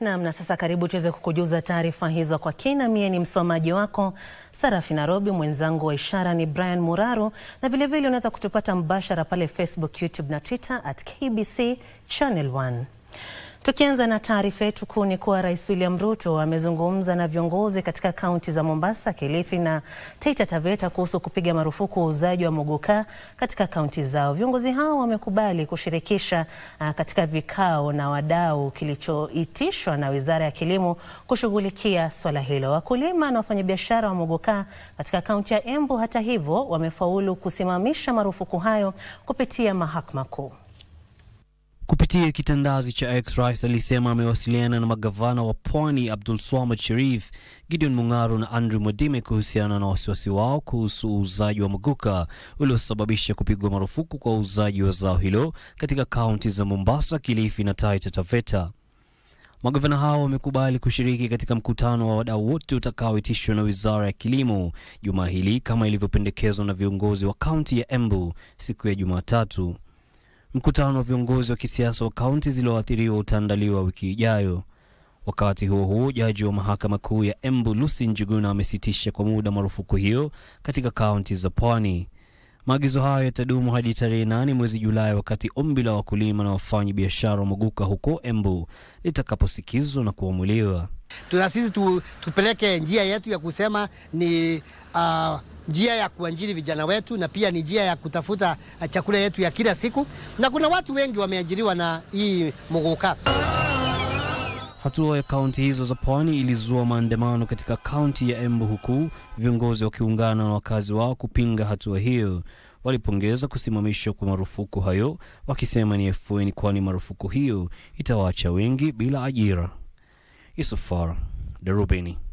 Naam, na sasa karibu tuweze kukujuza taarifa hizo kwa kina. Mie ni msomaji wako Sarafi Nairobi, mwenzangu wa ishara ni Brian Muraru, na vilevile unaweza kutupata mbashara pale Facebook, YouTube na Twitter at KBC Channel 1. Tukianza na taarifa yetu kuu ni kuwa Rais William Ruto amezungumza na viongozi katika kaunti za Mombasa, Kilifi na Taita Taveta kuhusu kupiga marufuku uuzaji wa mogoka katika kaunti zao. Viongozi hao wamekubali kushirikisha uh, katika vikao na wadau kilichoitishwa na Wizara ya Kilimo kushughulikia swala hilo. Wakulima na wafanyabiashara wa mogoka katika kaunti ya Embu, hata hivyo, wamefaulu kusimamisha marufuku hayo kupitia mahakama kuu. Kupitia kitandazi cha X, Rais alisema amewasiliana na magavana wa Pwani Abdul Swamad Sharif, Gideon Mung'aro na Andrew Mwadime kuhusiana na wasiwasi wao kuhusu uuzaji wa maguka uliosababisha kupigwa marufuku kwa uuzaji wa zao hilo katika kaunti za Mombasa, Kilifi na Taita Taveta. Magavana hao wamekubali kushiriki katika mkutano wa wadau wote utakaoitishwa na Wizara ya Kilimo juma hili kama ilivyopendekezwa na viongozi wa kaunti ya Embu siku ya Jumatatu. Mkutano wa viongozi wa kisiasa wa kaunti zilizoathiriwa utaandaliwa wiki ijayo. Wakati huo huo, jaji wa mahakama kuu ya Embu Lucy Njuguna amesitisha kwa muda marufuku hiyo katika kaunti za pwani. Maagizo hayo yatadumu hadi tarehe nane mwezi Julai, wakati ombi la wakulima na wafanyi biashara wa Muguka huko Embu litakaposikizwa na kuamuliwa. Tuna sisi tu, tupeleke njia yetu ya kusema ni uh, njia ya kuajiri vijana wetu na pia ni njia ya kutafuta eh, chakula yetu ya kila siku, na kuna watu wengi wameajiriwa na hii Muguka. Hatua ya kaunti hizo za pwani ilizua maandamano katika kaunti ya Embu, huku viongozi wakiungana na wakazi wao kupinga hatua hiyo. Walipongeza kusimamishwa kwa marufuku hayo, wakisema ni afueni, kwani marufuku hiyo itawaacha wengi bila ajira. Isufara Darubini.